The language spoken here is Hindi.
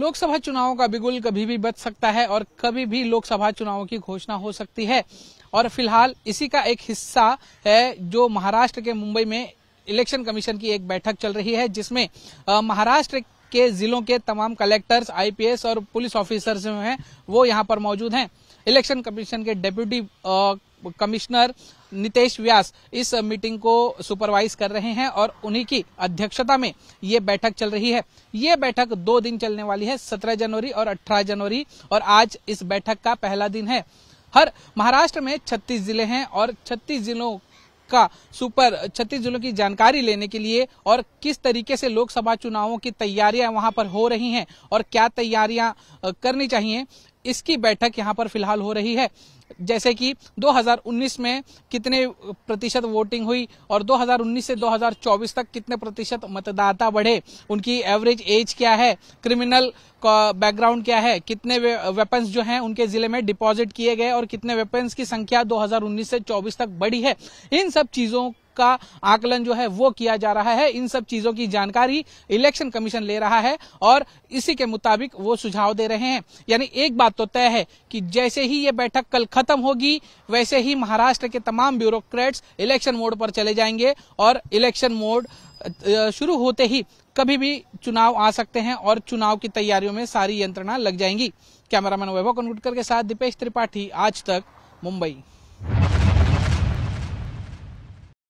लोकसभा चुनावों का बिगुल कभी भी बच सकता है और कभी भी लोकसभा चुनावों की घोषणा हो सकती है और फिलहाल इसी का एक हिस्सा है जो महाराष्ट्र के मुंबई में इलेक्शन कमीशन की एक बैठक चल रही है जिसमें महाराष्ट्र के जिलों के तमाम कलेक्टर्स आईपीएस और पुलिस ऑफिसर्स जो हैं वो यहाँ पर मौजूद हैं इलेक्शन कमीशन के डेप्यूटी कमिश्नर नितेश व्यास इस मीटिंग को सुपरवाइज कर रहे हैं और उन्हीं की अध्यक्षता में ये बैठक चल रही है ये बैठक दो दिन चलने वाली है सत्रह जनवरी और अठारह जनवरी और आज इस बैठक का पहला दिन है हर महाराष्ट्र में छत्तीस जिले हैं और छत्तीस जिलों का सुपर छत्तीस जिलों की जानकारी लेने के लिए और किस तरीके से लोकसभा चुनावों की तैयारियां वहां पर हो रही हैं और क्या तैयारियां करनी चाहिए इसकी बैठक यहाँ पर फिलहाल हो रही है जैसे कि 2019 में कितने प्रतिशत वोटिंग हुई और 2019 से 2024 तक कितने प्रतिशत मतदाता बढ़े उनकी एवरेज एज क्या है क्रिमिनल बैकग्राउंड क्या है कितने वेपन्स जो हैं उनके जिले में डिपॉजिट किए गए और कितने वेपन्स की संख्या 2019 से 24 तक बढ़ी है इन सब चीजों का आकलन जो है वो किया जा रहा है इन सब चीजों की जानकारी इलेक्शन कमीशन ले रहा है और इसी के मुताबिक वो सुझाव दे रहे हैं यानी एक बात तो तय है कि जैसे ही ये बैठक कल खत्म होगी वैसे ही महाराष्ट्र के तमाम ब्यूरोक्रेट्स इलेक्शन मोड पर चले जाएंगे और इलेक्शन मोड शुरू होते ही कभी भी चुनाव आ सकते हैं और चुनाव की तैयारियों में सारी यंत्रणा लग जाएंगी कैमरामैन वैभव कनगुटकर के साथ दीपेश त्रिपाठी आज तक मुंबई